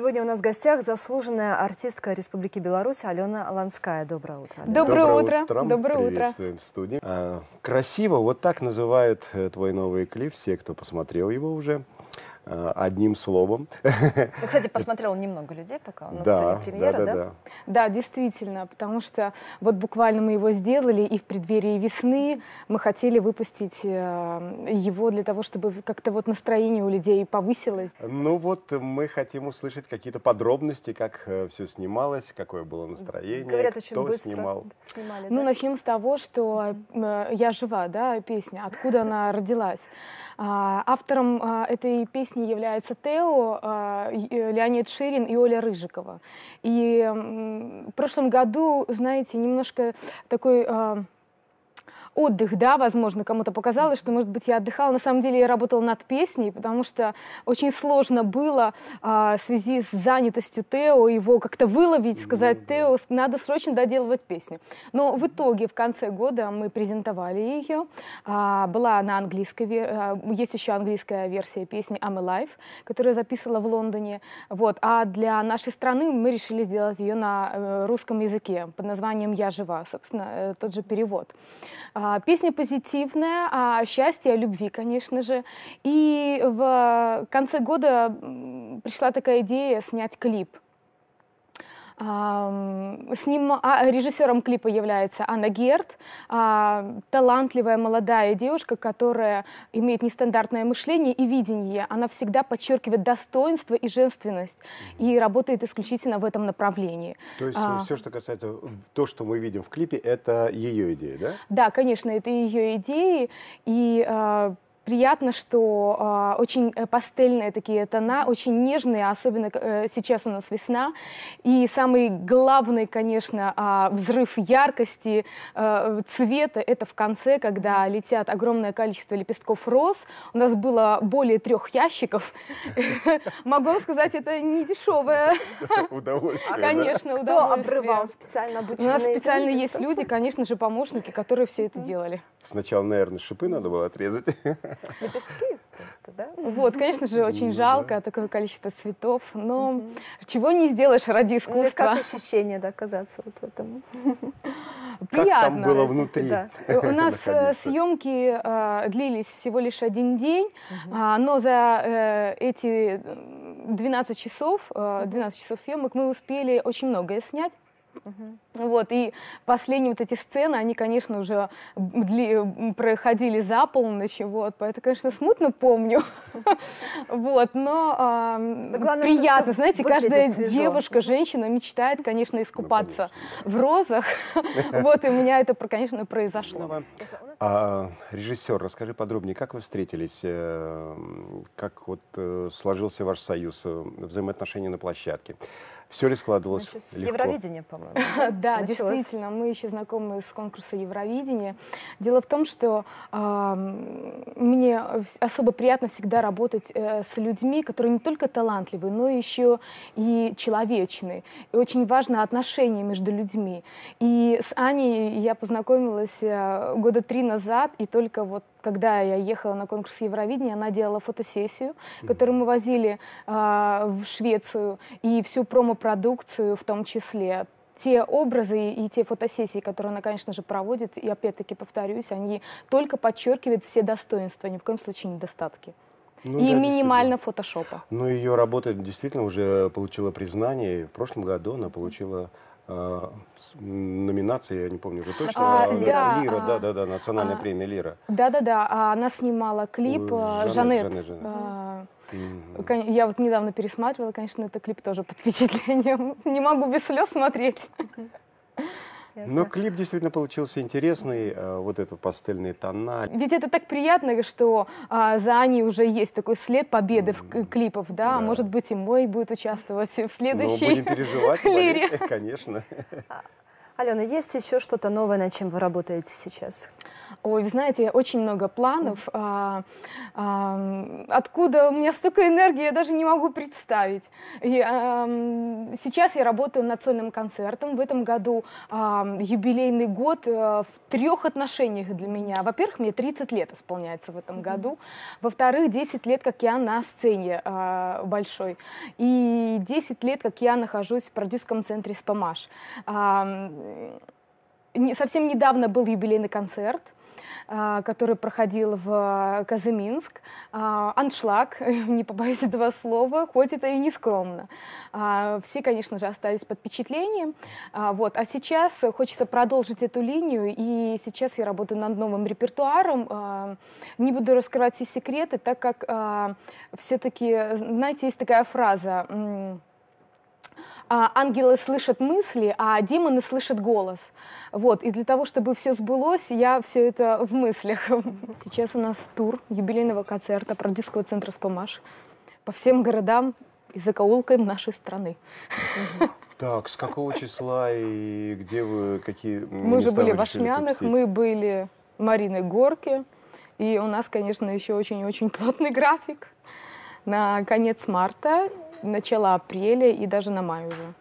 Сегодня у нас в гостях заслуженная артистка Республики Беларусь Алена Ланская. Доброе утро. Алена. Доброе, Доброе утро. Утром. Доброе Приветствуем утро. в студии. А, красиво, вот так называют э, твой новый клип, все, кто посмотрел его уже. Э, одним словом. Ну, кстати, посмотрел немного людей пока у нас да, сегодня премьера, да да, да? да, да, действительно, потому что вот буквально мы его сделали, и в преддверии весны мы хотели выпустить э, его для того, чтобы как-то вот настроение у людей повысилось. Ну вот мы хотим услышать какие-то подробности, как э, все снималось, какое было настроение, Говорят, очень кто быстро снимал. Снимали, ну, да? начнем с того, что «Я жива», да, песня, откуда она родилась. А, автором а, этой песни песни являются Тео, а, э, Леонид Ширин и Оля Рыжикова. И в прошлом году, знаете, немножко такой а, отдых, да, возможно, кому-то показалось, что, может быть, я отдыхала. На самом деле я работала над песней, потому что очень сложно было а, в связи с занятостью Тео его как-то выловить, сказать, ну Тео, надо срочно доделывать песню. Но в итоге, в конце года мы презентовали ее. А, была на английской, а, есть еще английская версия песни I'm Alive, которую я записывала в Лондоне. Вот. А для нашей страны мы решили сделать ее на э, русском языке под названием «Я жива», собственно, э, тот же перевод. А, а, песня позитивная, о а, счастье, о любви, конечно же. И в конце года пришла такая идея снять клип – с ним а, режиссером клипа является Анна Герт, а, талантливая молодая девушка, которая имеет нестандартное мышление и видение. Она всегда подчеркивает достоинство и женственность и работает исключительно в этом направлении. То есть а, все, что касается то, что мы видим в клипе, это ее идея, да? Да, конечно, это ее идеи и а, приятно, что а, э, очень пастельные такие тона, очень нежные, особенно э, сейчас у нас весна. И самый главный, конечно, э, взрыв яркости э, цвета – это в конце, когда летят огромное количество лепестков роз. У нас было более трех ящиков. Могу сказать, это не дешевое. Удовольствие. Конечно, удовольствие. Кто обрывал специально У нас специально есть люди, конечно же, помощники, которые все это делали. Сначала, наверное, шипы надо было отрезать. Лепестки просто, да? Вот, конечно же, очень ну жалко да. такое количество цветов, но чего не сделаешь ради ну искусства. как ощущение, да, оказаться вот в этом? Приятно. Как там было внутри? У нас э, съемки э, длились всего лишь один день, а, но за э, эти 12 часов, 12 часов съемок мы успели очень многое снять. Угу. Вот, и последние вот эти сцены, они, конечно, уже дли, проходили за полночь, вот, поэтому, конечно, смутно помню, вот, но приятно, знаете, каждая девушка, женщина мечтает, конечно, ну, искупаться в розах, вот, и у меня это, конечно, произошло. А, режиссер, расскажи подробнее, как вы встретились, э, как вот э, сложился ваш союз, э, взаимоотношения на площадке? все ли складывалось Значит, с легко? Евровидения, по-моему. Да, действительно, мы еще знакомы с конкурса Евровидения. Дело в том, что мне особо приятно всегда работать э, с людьми, которые не только талантливые, но еще и человечные. И очень важно отношение между людьми. И с Аней я познакомилась э, года три назад, и только вот когда я ехала на конкурс Евровидения, она делала фотосессию, которую мы возили э, в Швецию, и всю промо-продукцию в том числе те образы и те фотосессии, которые она, конечно же, проводит, и опять-таки повторюсь, они только подчеркивают все достоинства, ни в коем случае недостатки. Ну, и да, минимально фотошопа. Но ее работа действительно уже получила признание. В прошлом году она получила а, Номинация, я не помню уже точно. А, да, Лира, а, да, да, да, национальная а, премия Лира. Да, да, да. Она снимала клип а, Жанет. Жанет, Жанет, А, mm. Я вот недавно пересматривала, конечно, это клип тоже под впечатлением. Не могу без слез смотреть. Но клип действительно получился интересный, э, вот это пастельные тона. Ведь это так приятно, что а, за Аней уже есть такой след победы в клипов, да? да. Может быть, и мой будет участвовать в следующей. Ну, будем переживать, болеть, конечно. А, Алена, есть еще что-то новое, над чем вы работаете сейчас? Ой, вы знаете, очень много планов. А, а, откуда у меня столько энергии, я даже не могу представить. И, а, сейчас я работаю над сольным концертом. В этом году а, юбилейный год э, в трех отношениях для меня. Во-первых, мне 30 лет исполняется в этом году. Во-вторых, 10 лет, как я на сцене а, большой. И 10 лет, как я нахожусь в продюсерском центре «Спамаш». А, совсем недавно был юбилейный концерт, а, который проходил в Казыминск. А, аншлаг, не побоюсь этого слова, хоть это и не скромно. А, все, конечно же, остались под впечатлением. Вот. А сейчас хочется продолжить эту линию, и сейчас я работаю над новым репертуаром. Не буду раскрывать все секреты, так как все-таки, знаете, есть такая фраза а, ангелы слышат мысли, а демоны слышат голос. Вот, и для того, чтобы все сбылось, я все это в мыслях. Сейчас у нас тур юбилейного концерта продюсерского центра «Спомаж» по всем городам и закоулкам нашей страны. Так, с какого числа и где вы, какие Мы же были в Ашмянах, мы были в Мариной Горке, и у нас, конечно, еще очень-очень плотный график на конец марта начала апреля и даже на май уже.